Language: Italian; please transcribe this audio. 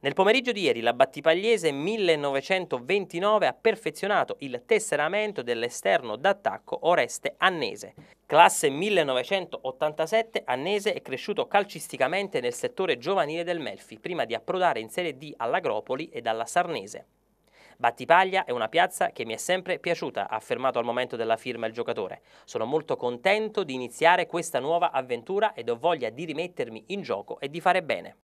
Nel pomeriggio di ieri la Battipagliese 1929 ha perfezionato il tesseramento dell'esterno d'attacco Oreste Annese. Classe 1987, Annese è cresciuto calcisticamente nel settore giovanile del Melfi, prima di approdare in Serie D all'Agropoli ed alla Sarnese. Battipaglia è una piazza che mi è sempre piaciuta, ha affermato al momento della firma il giocatore. Sono molto contento di iniziare questa nuova avventura ed ho voglia di rimettermi in gioco e di fare bene.